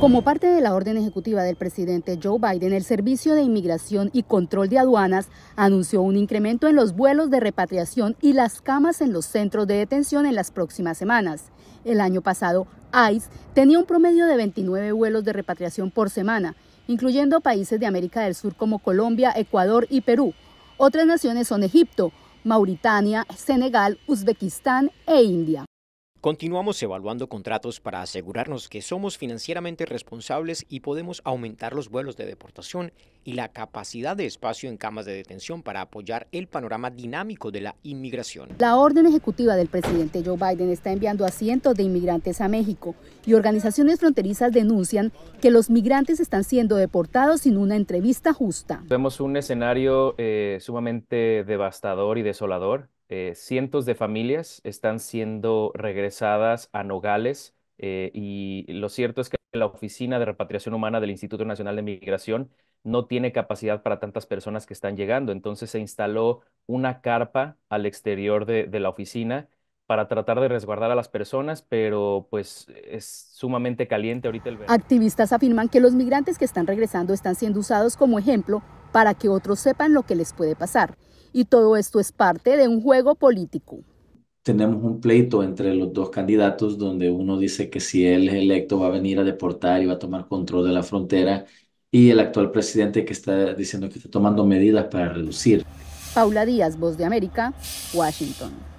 Como parte de la orden ejecutiva del presidente Joe Biden, el Servicio de Inmigración y Control de Aduanas anunció un incremento en los vuelos de repatriación y las camas en los centros de detención en las próximas semanas. El año pasado, ICE tenía un promedio de 29 vuelos de repatriación por semana, incluyendo países de América del Sur como Colombia, Ecuador y Perú. Otras naciones son Egipto, Mauritania, Senegal, Uzbekistán e India. Continuamos evaluando contratos para asegurarnos que somos financieramente responsables y podemos aumentar los vuelos de deportación y la capacidad de espacio en camas de detención para apoyar el panorama dinámico de la inmigración. La orden ejecutiva del presidente Joe Biden está enviando asientos de inmigrantes a México y organizaciones fronterizas denuncian que los migrantes están siendo deportados sin una entrevista justa. Vemos un escenario eh, sumamente devastador y desolador eh, cientos de familias están siendo regresadas a Nogales eh, y lo cierto es que la Oficina de Repatriación Humana del Instituto Nacional de Migración no tiene capacidad para tantas personas que están llegando. Entonces se instaló una carpa al exterior de, de la oficina para tratar de resguardar a las personas, pero pues es sumamente caliente ahorita el verano. Activistas afirman que los migrantes que están regresando están siendo usados como ejemplo para que otros sepan lo que les puede pasar. Y todo esto es parte de un juego político. Tenemos un pleito entre los dos candidatos donde uno dice que si él es electo va a venir a deportar y va a tomar control de la frontera y el actual presidente que está diciendo que está tomando medidas para reducir. Paula Díaz, Voz de América, Washington.